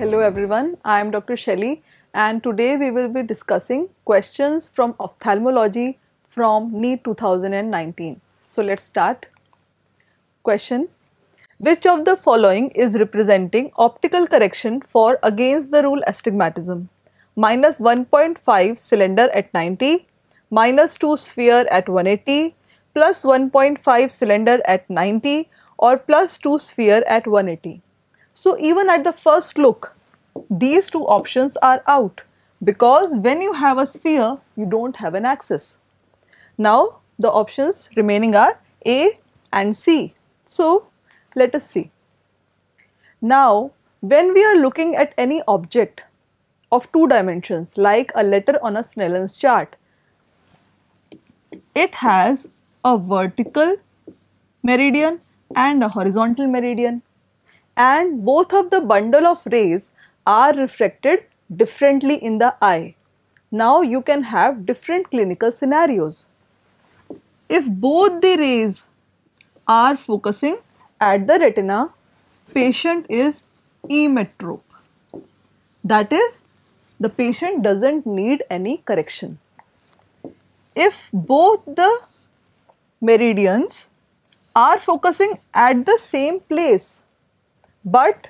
Hello everyone, I am Dr. Shelley and today we will be discussing questions from ophthalmology from NEET 2019. So let's start. Question Which of the following is representing optical correction for against the rule astigmatism? Minus 1.5 cylinder at 90, minus 2 sphere at 180, plus 1.5 cylinder at 90 or plus 2 sphere at 180. So even at the first look, these two options are out because when you have a sphere, you don't have an axis. Now the options remaining are A and C. So let us see. Now when we are looking at any object of two dimensions like a letter on a Snellen's chart, it has a vertical meridian and a horizontal meridian and both of the bundle of rays are refracted differently in the eye. Now you can have different clinical scenarios. If both the rays are focusing at the retina, patient is emetrope. That is, the patient doesn't need any correction. If both the meridians are focusing at the same place, but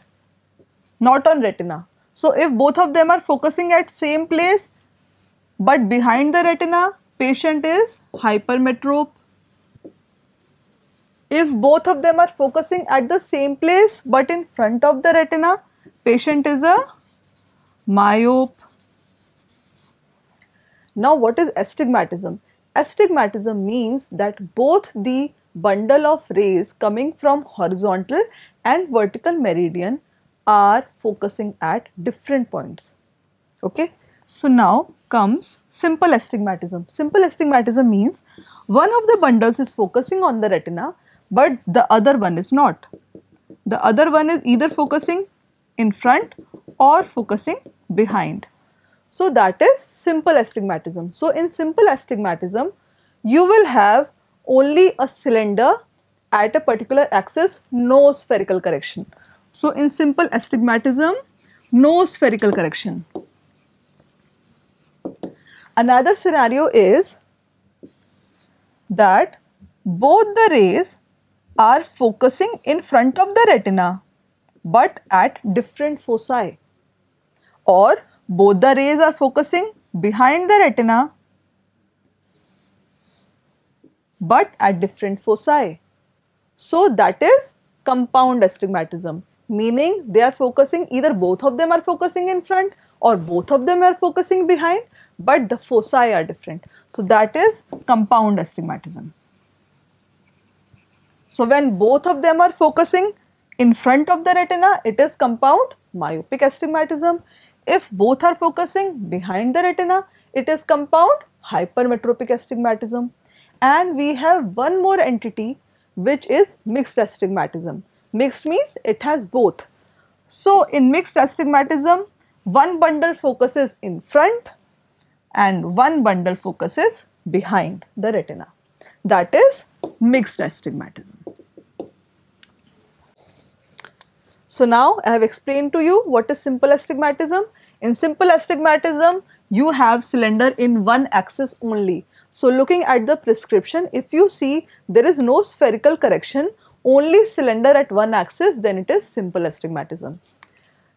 not on retina. So if both of them are focusing at same place but behind the retina, patient is hypermetrope. If both of them are focusing at the same place but in front of the retina, patient is a myope. Now what is astigmatism? Astigmatism means that both the bundle of rays coming from horizontal and vertical meridian are focusing at different points. Okay. So now comes simple astigmatism. Simple astigmatism means one of the bundles is focusing on the retina but the other one is not. The other one is either focusing in front or focusing behind. So that is simple astigmatism. So in simple astigmatism you will have only a cylinder at a particular axis, no spherical correction. So, in simple astigmatism, no spherical correction. Another scenario is that both the rays are focusing in front of the retina but at different foci or both the rays are focusing behind the retina but at different foci. So that is compound astigmatism meaning they are focusing either both of them are focusing in front or both of them are focusing behind but the foci are different. So that is compound astigmatism. So when both of them are focusing in front of the retina it is compound myopic astigmatism. If both are focusing behind the retina it is compound hypermetropic astigmatism and we have one more entity which is mixed astigmatism. Mixed means it has both. So in mixed astigmatism, one bundle focuses in front and one bundle focuses behind the retina. That is mixed astigmatism. So now I have explained to you what is simple astigmatism. In simple astigmatism, you have cylinder in one axis only so looking at the prescription, if you see there is no spherical correction, only cylinder at one axis, then it is simple astigmatism.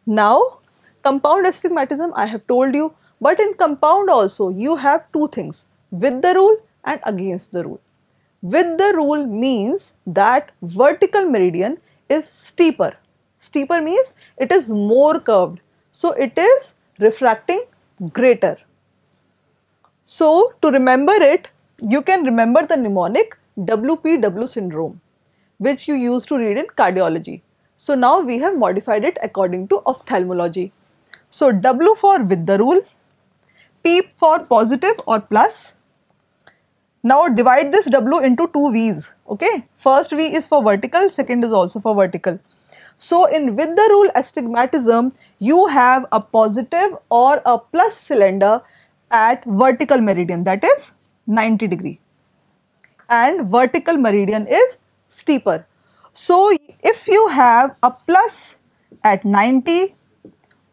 Now compound astigmatism I have told you, but in compound also you have two things, with the rule and against the rule. With the rule means that vertical meridian is steeper. Steeper means it is more curved. So it is refracting greater. So, to remember it, you can remember the mnemonic WPW syndrome, which you used to read in cardiology. So, now we have modified it according to ophthalmology. So, W for with the rule, P for positive or plus. Now, divide this W into two V's, okay. First V is for vertical, second is also for vertical. So, in with the rule astigmatism, you have a positive or a plus cylinder at vertical meridian that is 90 degree and vertical meridian is steeper. So, if you have a plus at 90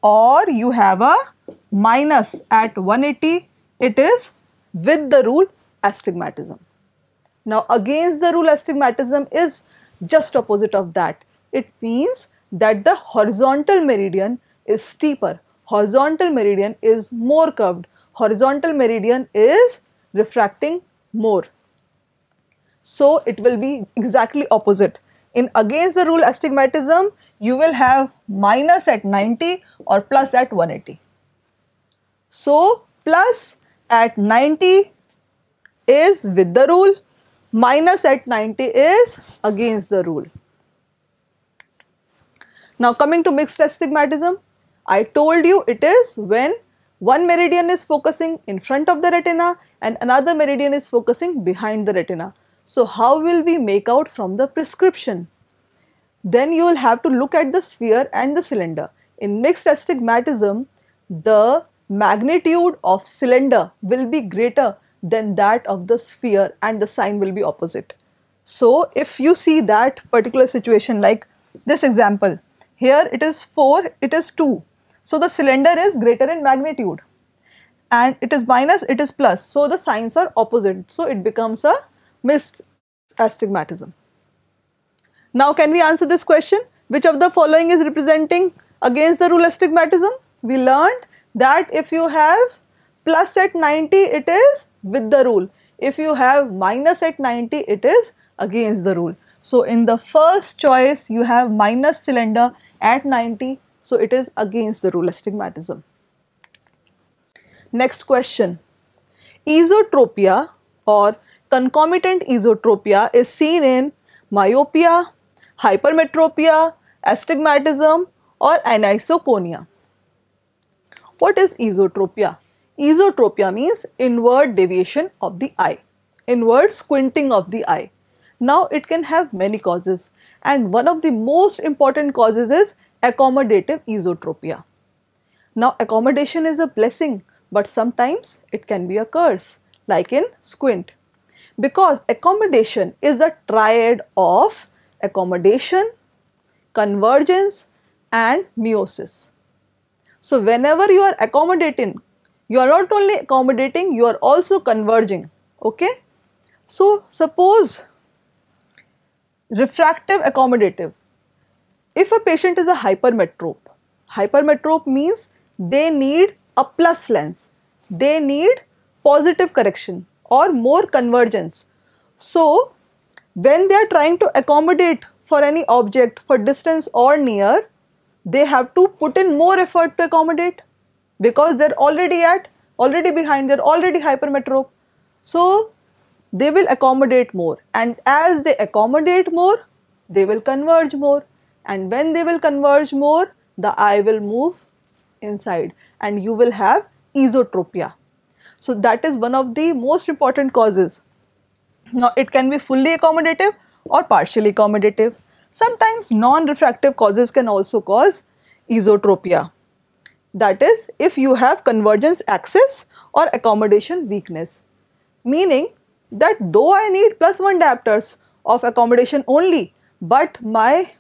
or you have a minus at 180, it is with the rule astigmatism. Now, against the rule astigmatism is just opposite of that. It means that the horizontal meridian is steeper. Horizontal meridian is more curved horizontal meridian is refracting more. So it will be exactly opposite. In against the rule astigmatism, you will have minus at 90 or plus at 180. So plus at 90 is with the rule, minus at 90 is against the rule. Now coming to mixed astigmatism, I told you it is when one meridian is focusing in front of the retina and another meridian is focusing behind the retina. So how will we make out from the prescription? Then you will have to look at the sphere and the cylinder. In mixed astigmatism, the magnitude of cylinder will be greater than that of the sphere and the sign will be opposite. So if you see that particular situation like this example, here it is 4, it is 2 so, the cylinder is greater in magnitude and it is minus, it is plus. So, the signs are opposite. So, it becomes a missed astigmatism. Now, can we answer this question? Which of the following is representing against the rule astigmatism? We learned that if you have plus at 90, it is with the rule. If you have minus at 90, it is against the rule. So, in the first choice, you have minus cylinder at 90 so it is against the rule of astigmatism. Next question. Esotropia or concomitant esotropia is seen in myopia, hypermetropia, astigmatism or anisoconia. What is esotropia? Esotropia means inward deviation of the eye, inward squinting of the eye. Now it can have many causes and one of the most important causes is accommodative esotropia. Now, accommodation is a blessing, but sometimes it can be a curse, like in squint, because accommodation is a triad of accommodation, convergence, and meiosis. So, whenever you are accommodating, you are not only accommodating, you are also converging. Okay? So, suppose refractive accommodative if a patient is a hypermetrope, hypermetrope means they need a plus lens, they need positive correction or more convergence. So, when they are trying to accommodate for any object for distance or near, they have to put in more effort to accommodate because they're already at, already behind, they're already hypermetrope. So, they will accommodate more and as they accommodate more, they will converge more and when they will converge more the eye will move inside and you will have esotropia. So that is one of the most important causes. Now it can be fully accommodative or partially accommodative. Sometimes non-refractive causes can also cause esotropia. That is if you have convergence axis or accommodation weakness. Meaning that though I need plus one adapters of accommodation only but my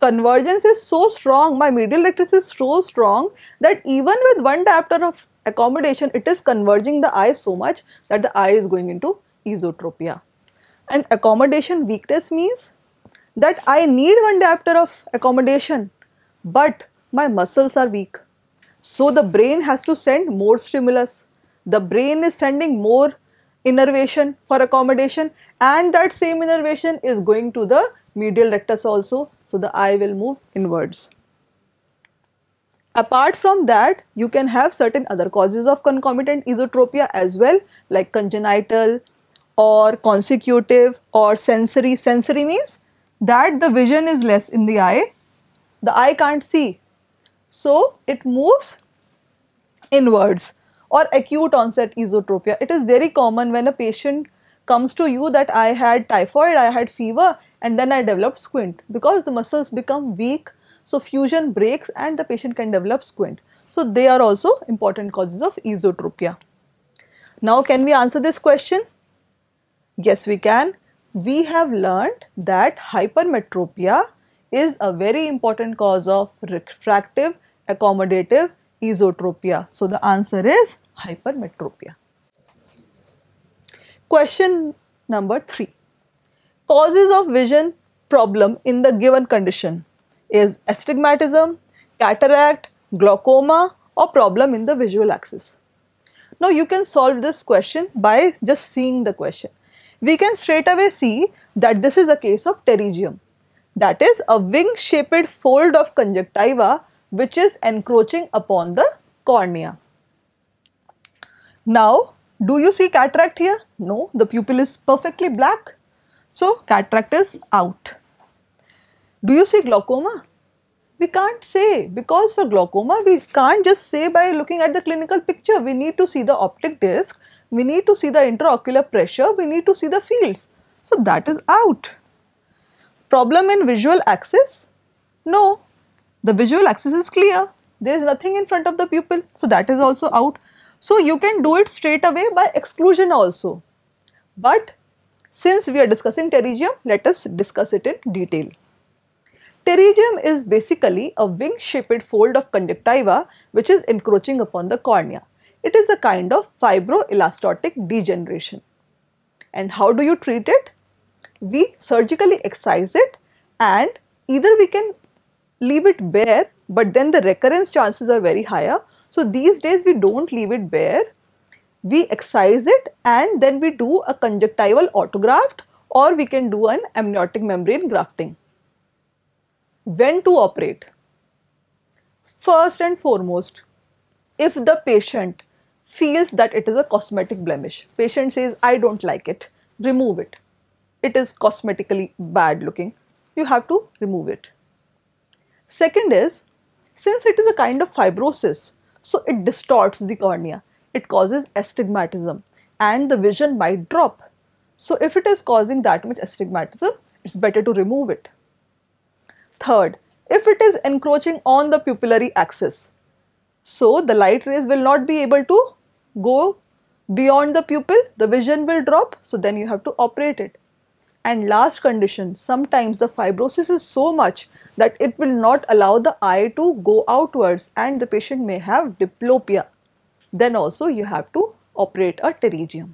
convergence is so strong, my medial rectus is so strong that even with one adapter of accommodation, it is converging the eye so much that the eye is going into esotropia. And accommodation weakness means that I need one adapter of accommodation, but my muscles are weak. So the brain has to send more stimulus. The brain is sending more innervation for accommodation and that same innervation is going to the medial rectus also. So, the eye will move inwards. Apart from that, you can have certain other causes of concomitant esotropia as well like congenital or consecutive or sensory. Sensory means that the vision is less in the eye, the eye can't see. So, it moves inwards or acute onset esotropia. It is very common when a patient comes to you that I had typhoid, I had fever and then I developed squint because the muscles become weak. So, fusion breaks and the patient can develop squint. So, they are also important causes of esotropia. Now, can we answer this question? Yes, we can. We have learned that hypermetropia is a very important cause of refractive accommodative esotropia. So, the answer is hypermetropia. Question number 3. Causes of vision problem in the given condition is astigmatism, cataract, glaucoma or problem in the visual axis. Now you can solve this question by just seeing the question. We can straight away see that this is a case of pterygium that is a wing shaped fold of conjunctiva which is encroaching upon the cornea. Now do you see cataract here? No, the pupil is perfectly black. So, cataract is out. Do you see glaucoma? We can't say because for glaucoma we can't just say by looking at the clinical picture. We need to see the optic disc, we need to see the intraocular pressure, we need to see the fields. So, that is out. Problem in visual axis? No, the visual axis is clear. There is nothing in front of the pupil. So, that is also out. So, you can do it straight away by exclusion also. But since we are discussing pterygium, let us discuss it in detail. Pterygium is basically a wing-shaped fold of conjunctiva which is encroaching upon the cornea. It is a kind of fibroelastotic degeneration. And how do you treat it? We surgically excise it and either we can leave it bare but then the recurrence chances are very higher so these days we don't leave it bare, we excise it and then we do a conjunctival autograft or we can do an amniotic membrane grafting. When to operate? First and foremost, if the patient feels that it is a cosmetic blemish, patient says, I don't like it, remove it. It is cosmetically bad looking, you have to remove it. Second is, since it is a kind of fibrosis, so it distorts the cornea. It causes astigmatism and the vision might drop. So if it is causing that much astigmatism, it's better to remove it. Third, if it is encroaching on the pupillary axis, so the light rays will not be able to go beyond the pupil, the vision will drop, so then you have to operate it. And last condition, sometimes the fibrosis is so much that it will not allow the eye to go outwards and the patient may have diplopia. Then also you have to operate a pterygium.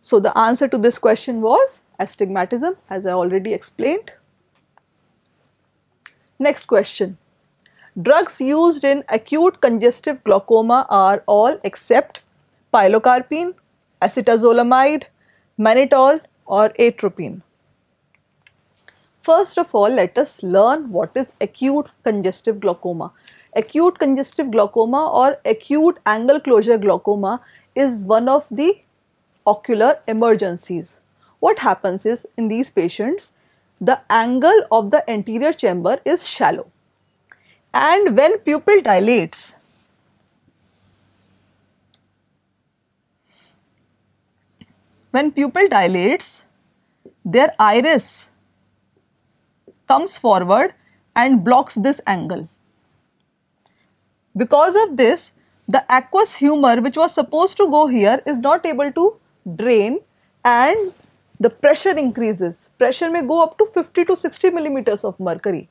So the answer to this question was astigmatism as I already explained. Next question. Drugs used in acute congestive glaucoma are all except pilocarpine, acetazolamide, mannitol or atropine. First of all, let us learn what is acute congestive glaucoma. Acute congestive glaucoma or acute angle closure glaucoma is one of the ocular emergencies. What happens is in these patients, the angle of the anterior chamber is shallow and when pupil dilates, when pupil dilates, their iris comes forward and blocks this angle. Because of this, the aqueous humor which was supposed to go here is not able to drain and the pressure increases. Pressure may go up to 50 to 60 millimeters of mercury.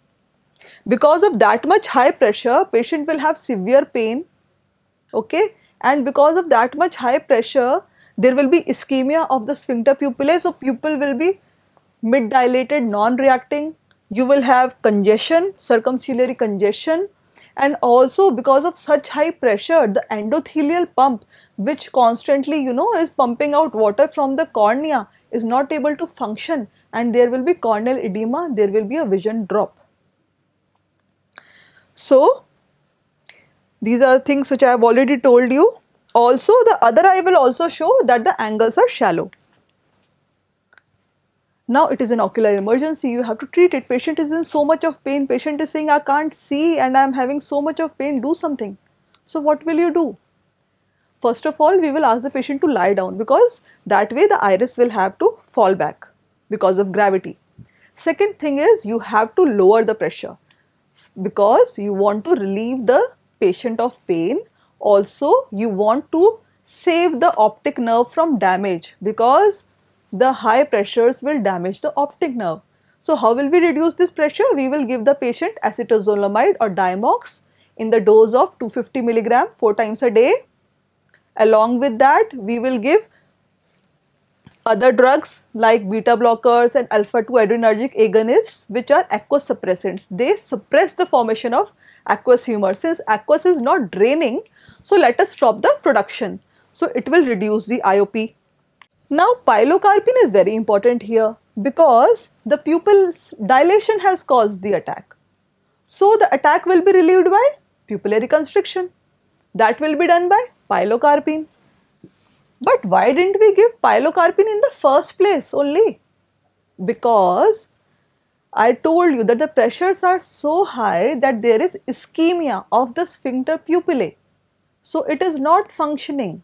Because of that much high pressure, patient will have severe pain, okay? And because of that much high pressure, there will be ischemia of the sphincter pupillae. So, pupil will be mid dilated, non reacting. You will have congestion, circumciliary congestion, and also because of such high pressure, the endothelial pump, which constantly, you know, is pumping out water from the cornea, is not able to function, and there will be corneal edema, there will be a vision drop. So, these are things which I have already told you. Also the other eye will also show that the angles are shallow. Now it is an ocular emergency, you have to treat it. Patient is in so much of pain, patient is saying I can't see and I am having so much of pain, do something. So what will you do? First of all, we will ask the patient to lie down because that way the iris will have to fall back because of gravity. Second thing is you have to lower the pressure because you want to relieve the patient of pain also you want to save the optic nerve from damage because the high pressures will damage the optic nerve. So how will we reduce this pressure? We will give the patient acetazolamide or Dimox in the dose of 250 milligram 4 times a day. Along with that we will give other drugs like beta blockers and alpha 2 adrenergic agonists which are aqueous suppressants. They suppress the formation of aqueous humor. Since aqueous is not draining, so let us stop the production. So it will reduce the IOP. Now pilocarpine is very important here because the pupil's dilation has caused the attack. So the attack will be relieved by pupillary constriction. That will be done by pilocarpine. But why didn't we give pilocarpine in the first place only? Because I told you that the pressures are so high that there is ischemia of the sphincter pupillae. So it is not functioning.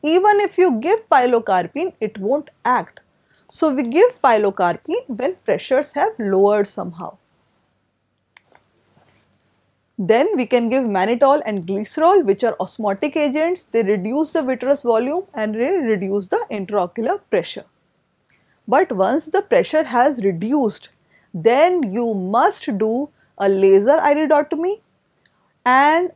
Even if you give pilocarpine, it won't act. So we give pilocarpine when pressures have lowered somehow. Then we can give mannitol and glycerol which are osmotic agents. They reduce the vitreous volume and they reduce the intraocular pressure. But once the pressure has reduced, then you must do a laser iridotomy and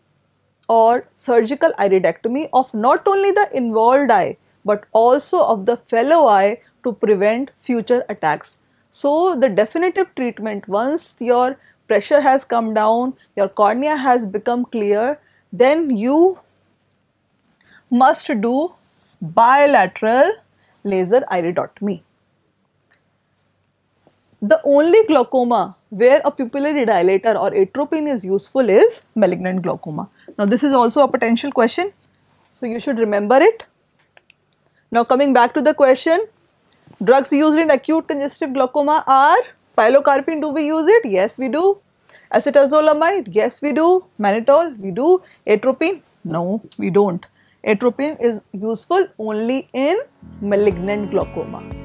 or surgical iridectomy of not only the involved eye but also of the fellow eye to prevent future attacks. So, the definitive treatment once your pressure has come down, your cornea has become clear, then you must do bilateral laser iridotomy. The only glaucoma where a pupillary dilator or atropine is useful is malignant glaucoma. Now, this is also a potential question, so you should remember it. Now, coming back to the question, drugs used in acute congestive glaucoma are pilocarpine, do we use it? Yes, we do. Acetazolamide, yes, we do. Mannitol, we do. Atropine, no, we don't. Atropine is useful only in malignant glaucoma.